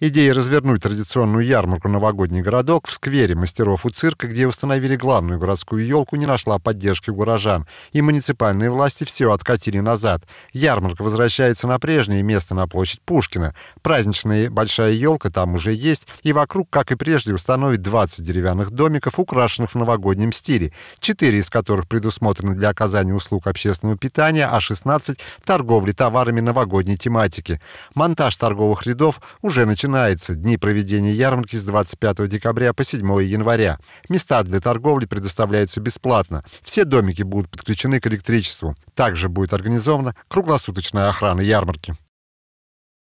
Идея развернуть традиционную ярмарку «Новогодний городок» в сквере мастеров у цирка, где установили главную городскую елку, не нашла поддержки у горожан, и муниципальные власти все откатили назад. Ярмарка возвращается на прежнее место на площадь Пушкина. Праздничная большая елка там уже есть, и вокруг, как и прежде, установят 20 деревянных домиков, украшенных в новогоднем стиле, 4 из которых предусмотрены для оказания услуг общественного питания, а 16 – торговли товарами новогодней тематики. Монтаж торговых рядов уже начинается начинается. Дни проведения ярмарки с 25 декабря по 7 января. Места для торговли предоставляются бесплатно. Все домики будут подключены к электричеству. Также будет организована круглосуточная охрана ярмарки.